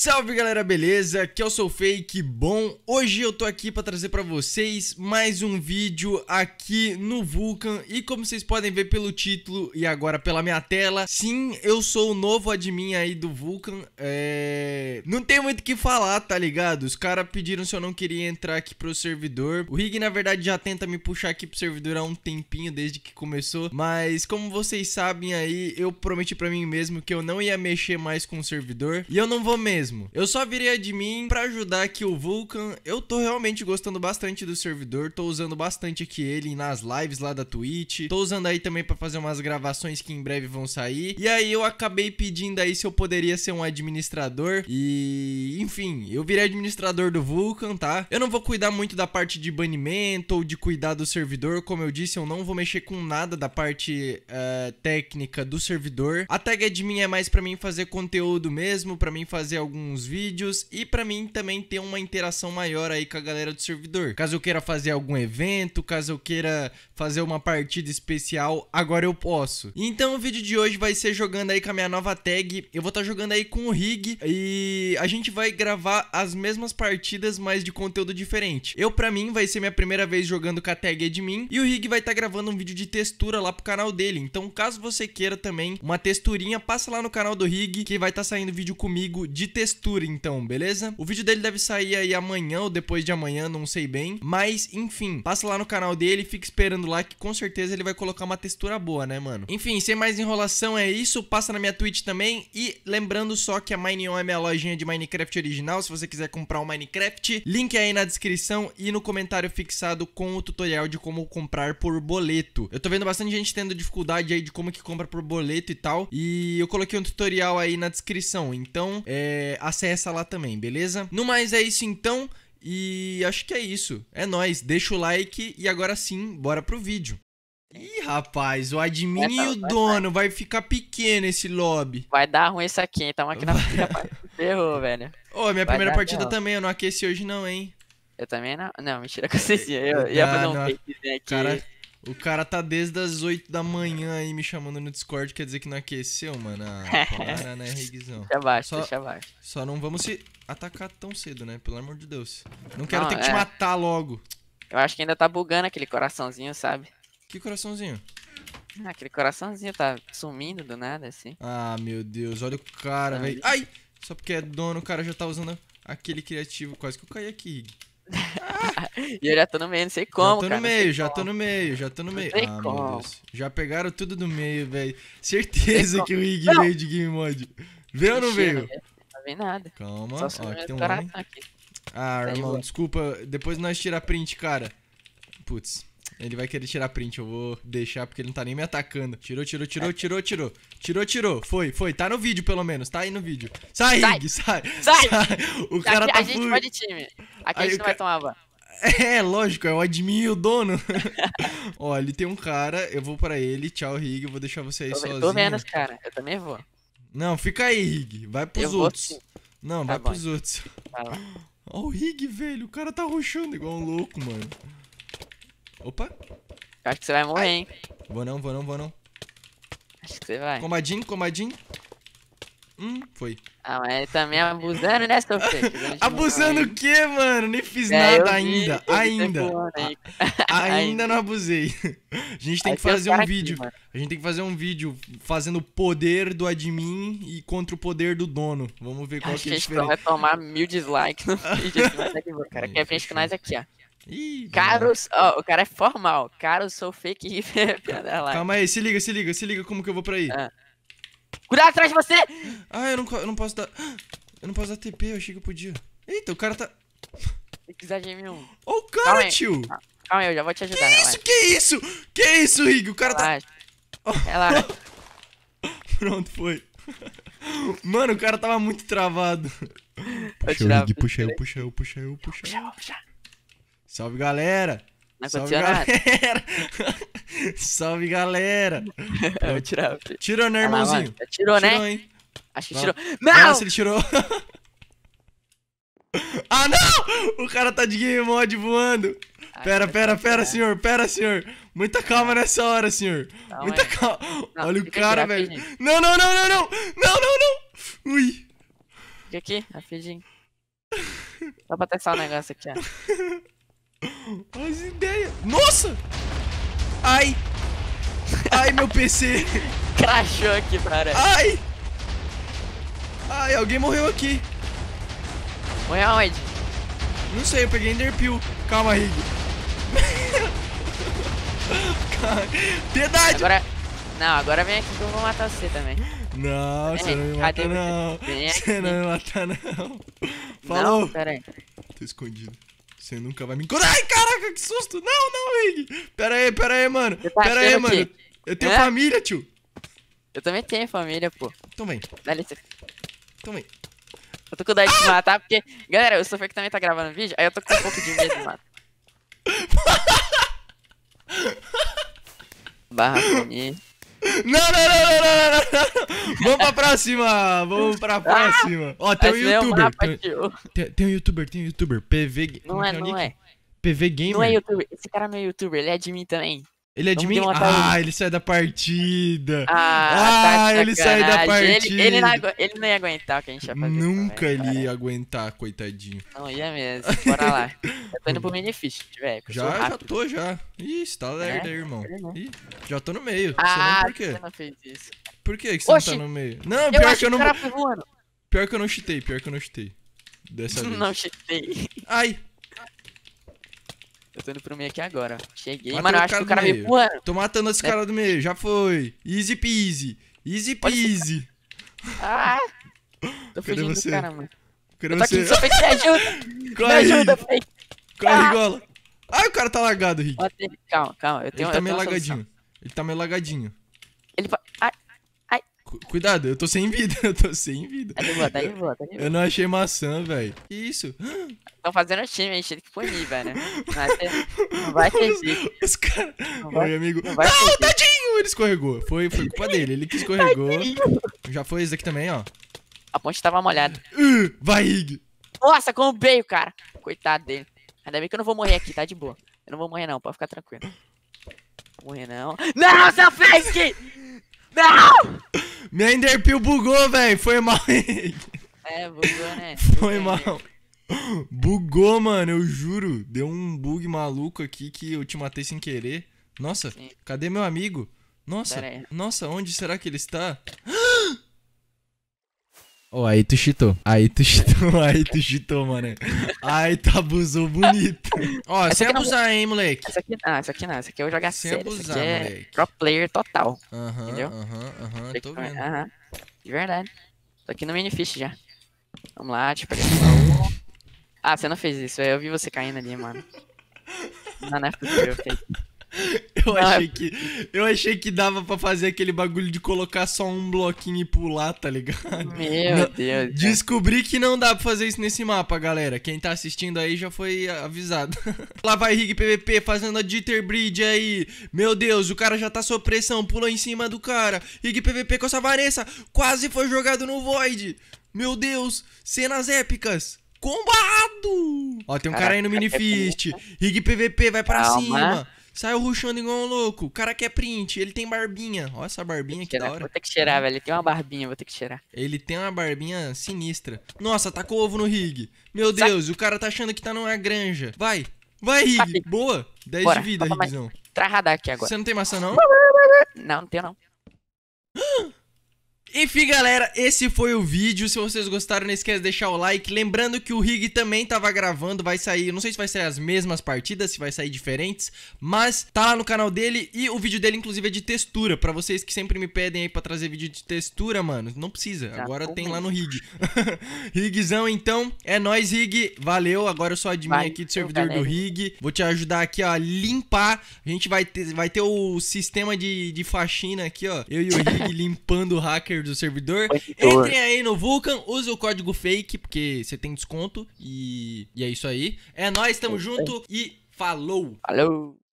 Salve galera, beleza? Aqui é o Sou Fake, bom? Hoje eu tô aqui para trazer para vocês mais um vídeo aqui no Vulcan e como vocês podem ver pelo título e agora pela minha tela, sim, eu sou o novo admin aí do Vulcan, é... Não tem muito o que falar, tá ligado? Os caras pediram se eu não queria entrar aqui pro servidor, o Rig na verdade já tenta me puxar aqui pro servidor há um tempinho desde que começou, mas como vocês sabem aí, eu prometi para mim mesmo que eu não ia mexer mais com o servidor e eu não vou mesmo mesmo. Eu só virei admin para ajudar aqui o Vulcan. Eu tô realmente gostando bastante do servidor, tô usando bastante aqui ele nas lives lá da Twitch. Tô usando aí também para fazer umas gravações que em breve vão sair. E aí eu acabei pedindo aí se eu poderia ser um administrador e enfim, eu virei administrador do Vulcan, tá? Eu não vou cuidar muito da parte de banimento ou de cuidar do servidor, como eu disse, eu não vou mexer com nada da parte uh, técnica do servidor. A tag admin é mais para mim fazer conteúdo mesmo, para mim fazer algum alguns vídeos e para mim também ter uma interação maior aí com a galera do servidor. Caso eu queira fazer algum evento, caso eu queira fazer uma partida especial, agora eu posso. Então o vídeo de hoje vai ser jogando aí com a minha nova tag. Eu vou estar tá jogando aí com o Rig e a gente vai gravar as mesmas partidas, mas de conteúdo diferente. Eu para mim vai ser minha primeira vez jogando com a tag admin e o Rig vai estar tá gravando um vídeo de textura lá pro canal dele. Então caso você queira também uma texturinha, passa lá no canal do Rig que vai estar tá saindo vídeo comigo de textura textura então, beleza? O vídeo dele deve sair aí amanhã ou depois de amanhã, não sei bem. Mas, enfim, passa lá no canal dele, fica esperando lá que com certeza ele vai colocar uma textura boa, né, mano? Enfim, sem mais enrolação é isso, passa na minha Twitch também. E lembrando só que a Mineon é minha lojinha de Minecraft original, se você quiser comprar o um Minecraft, link aí na descrição e no comentário fixado com o tutorial de como comprar por boleto. Eu tô vendo bastante gente tendo dificuldade aí de como que compra por boleto e tal, e eu coloquei um tutorial aí na descrição. Então, é é, acessa lá também, beleza? No mais é isso então, e acho que é isso. É nóis, deixa o like e agora sim, bora pro vídeo. Ih, rapaz, o admin é, tá, e o vai, dono, vai. vai ficar pequeno esse lobby. Vai dar ruim isso aqui, então aqui na Ferrou, velho. Ô, minha vai primeira partida também, eu não aqueci hoje não, hein? Eu também não. Não, mentira que eu sei. Eu, eu é, ia fazer ah, um fakezinho aqui. Cara, o cara tá desde as 8 da manhã aí me chamando no Discord, quer dizer que não aqueceu, é é mano. Ah, para, é, né, Deixa abaixo, só, deixa abaixo. Só não vamos se atacar tão cedo, né? Pelo amor de Deus. Não quero não, ter é. que te matar logo. Eu acho que ainda tá bugando aquele coraçãozinho, sabe? Que coraçãozinho? Ah, aquele coraçãozinho tá sumindo do nada, assim. Ah, meu Deus, olha o cara, ah. velho. Ai! Só porque é dono, o cara já tá usando aquele criativo. Quase que eu caí aqui, Rig. e eu já tô no meio, não sei como. Já tô no cara, meio, já como. tô no meio, já tô no meio. Não sei ah, como. Já pegaram tudo do meio, velho. Certeza que o Ig veio de game mod. Veio ou não veio? Não veio nada. Calma, Só ó, aqui tem um. Aqui. Ah, tá irmão, desculpa. Depois nós tirar print, cara. Putz. Ele vai querer tirar print, eu vou deixar porque ele não tá nem me atacando. Tirou, tirou, tirou, tirou, tirou. Tirou, tirou. Foi, foi. Tá no vídeo, pelo menos. Tá aí no vídeo. Sai, sai, sai, sai. sai. O cara Aqui, tá A gente fui... vai de time. Aqui aí, a gente não vai tomar ban. É, lógico, é o admin e o dono. Ó, ele tem um cara, eu vou pra ele. Tchau, Rig, vou deixar você aí tô, sozinho. Tô menos, cara. Eu também vou. Não, fica aí, Rig. Vai pros eu outros. não, tá vai bom. pros outros. Tá Ó, o Rig, velho. O cara tá roxando igual um louco, mano. Opa. Eu acho que você vai morrer, Ai. hein? Vou não, vou não, vou não. Acho que você vai. Comadinho, comadinho. Hum, foi. Ah, mas ele também tá abusando, né, seu filho? abusando o quê, mano? Nem fiz é, nada ainda. Vi, ainda. Né? A, ainda não abusei. A gente tem Aí que fazer um vídeo. a gente tem que fazer um vídeo fazendo o poder do admin e contra o poder do dono. Vamos ver qual que é a diferença. A gente vai tomar mil dislikes no vídeo. Assim, mas é é que cara. Aqui é frente com nós aqui, ó. Caros, o cara é formal. Caro, sou fake Calma aí, se liga, se liga, se liga como que eu vou pra aí. Ah. Cuidado atrás de você! Ah, eu não, eu não posso dar. Eu não posso dar TP, eu achei que eu podia. Eita, o cara tá. Exagero. Olha o cara, Calma tio! Aí. Ah, calma aí, eu já vou te ajudar. Que isso, que isso? Que isso, Rig? O cara relaxa. tá. Relaxa. Oh. É Pronto, foi. Mano, o cara tava muito travado. Puxa eu, Rig, puxa eu, puxa eu, puxa eu, puxa eu. Puxa, puxa. Salve, galera! Não é Salve, galera! Salve, galera! Vou tirar. Tirou, né, irmãozinho? tirou, né? Tirou, hein? Acho que tirou. Não! Nossa, ele tirou. ah, não! O cara tá de game mod voando. Ai, pera, pera, pera, senhor. Pera, senhor. Muita calma nessa hora, senhor. Não, Muita é. calma. Não, Olha o cara, aqui, velho. Não, não, não, não, não. Não, não, não. Ui. Fica aqui, rapidinho. Só pra testar o um negócio aqui, ó. Mas ideia! Nossa! Ai! Ai, meu PC! Crashou aqui, cara. Ai! Ai, alguém morreu aqui. Morreu aonde? Não sei, eu peguei Enderpeel. Calma, Rig. Piedade! Agora... Não, agora vem aqui que eu vou matar você também. Não, você não me mata não. Você não me mata não. Falou. Não, Tô escondido. Você nunca vai me encontrar. Ai, caraca, que susto! Não, não, Rig! Pera aí, pera aí, mano. Tá pera aí, mano. Que... Eu tenho é? família, tio. Eu também tenho família, pô. Então vem. Dá licença. Então vem. Eu tô com dó de ah! matar, porque... Galera, o Sofia que também tá gravando vídeo, aí eu tô com um pouco de medo de matar. Barra Fini. Não, não, não, não, não. Vamos pra próxima! Vamos pra ah, próxima! Ó, é tem um youtuber. Tem, um youtuber, tem um youtuber. PV. Não é, é não é. PV Gamer. Não é youtuber. Esse cara não é youtuber, ele é de mim também. Ele é de mim? Ah, ele sai da partida. Ah, tá ah tá ele sai da partida. Ele, ele, não ele, ia aguentar o que a gente ia fazer. Nunca ele ia aguentar, coitadinho. Não ia mesmo. Bora lá. Eu tô indo pro minifish, velho. Já, já tô, já. Ih, você tá lerda é? aí, irmão. Tá Ih, já tô no meio. Ah, por quê? você não fez isso. Por que, que você Oxi. não tá no meio? Não, pior eu que eu não... Que pior que eu não chutei, pior que eu não chutei. Dessa vez. Não chutei. Ai, eu tô indo pro meio aqui agora. Cheguei. Mata Mano, eu acho que o cara me empurra. Tô matando esse né? cara do meio, já foi. Easy peasy. Easy peasy. Ah! Tô Cadê fugindo você? do cara, mano. Cadê eu tô você? aqui, só fake, me ajuda. Corre, me ajuda, fake. Corre, Gola. Ai, o cara tá lagado, Rick. Calma, calma. Eu tenho, Ele tá meio lagadinho. Ele tá meio lagadinho. Cuidado, eu tô sem vida, eu tô sem vida. Tá de boa, tá de boa, tá de boa. Eu não achei maçã, velho. Que isso? Estão fazendo time, hein? ele que foi ali, velho. Não vai ter jeito. Os caras. Oi, amigo. Não, não tadinho! Ele escorregou. Foi, foi culpa dele, ele que escorregou. Tadinho. Já foi esse aqui também, ó. A ponte tava molhada. Uh, vai, Ig. Nossa, como veio, cara. Coitado dele. Ainda bem que eu não vou morrer aqui, tá de boa. Eu não vou morrer, não, pode ficar tranquilo. Vou morrer, não. Não, seu Flask! Não! Minha Enderpeel bugou, velho. Foi mal, É, bugou, né? Foi né? mal. Bugou, mano, eu juro. Deu um bug maluco aqui que eu te matei sem querer. Nossa, Sim. cadê meu amigo? Nossa, nossa, onde será que ele está? Oh, aí tu chitou. Aí tu chitou, aí tu chitou, mano. Aí tu abusou bonito. Ó, sem abusar, não... hein, moleque. Essa aqui não, essa aqui não. Essa aqui eu jogar sem sério. Abusar, essa aqui é pro player total. Aham, entendeu? Aham, aham, tô vendo. Aham, de verdade. Tô aqui no minifish já. Vamos lá, deixa eu pegar. ah, você não fez isso. Eu vi você caindo ali, mano. Não, não é possível. Eu fiquei... Eu é achei que eu achei que dava para fazer aquele bagulho de colocar só um bloquinho e pular, tá ligado? Meu não, Deus. É. Descobri que não dá para fazer isso nesse mapa, galera. Quem tá assistindo aí já foi avisado. Lá vai Rig PVP fazendo a Jitter Bridge aí. Meu Deus, o cara já tá sob pressão, pula em cima do cara. Rig PVP com essa Vanessa, quase foi jogado no Void. Meu Deus, cenas épicas. Combado! Ó, tem um cara aí no é minifist. Rig PVP vai para cima. Saiu ruxando igual um louco. O cara quer print, ele tem barbinha. Olha essa barbinha que, que da hora. Vou ter que tirar, velho. Ele tem uma barbinha, vou ter que tirar. Ele tem uma barbinha sinistra. Nossa, tacou tá ovo no rig. Meu Deus, o cara tá achando que tá numa granja. Vai, vai, rig. Boa. 10 Bora, de vida, rigzão. Traz radar aqui agora. Você não tem maçã, não? Não, não tenho, não. Enfim, galera, esse foi o vídeo. Se vocês gostaram, não esquece de deixar o like. Lembrando que o Rig também tava gravando, vai sair, não sei se vai sair as mesmas partidas, se vai sair diferentes, mas tá lá no canal dele e o vídeo dele inclusive é de textura, para vocês que sempre me pedem aí para trazer vídeo de textura, mano. Não precisa, agora tem lá no Rig. Rigzão então, é nós Rig. Valeu, agora eu sou admin vai, aqui do servidor do Rig. Vou te ajudar aqui, ó, a limpar. A gente vai ter vai ter o sistema de, de faxina aqui, ó. Eu e o Rig limpando o hacker do servidor. Entrem aí no Vulcan, use o código fake, porque você tem desconto. E, e é isso aí. É nóis, tamo é junto e falou! Falou!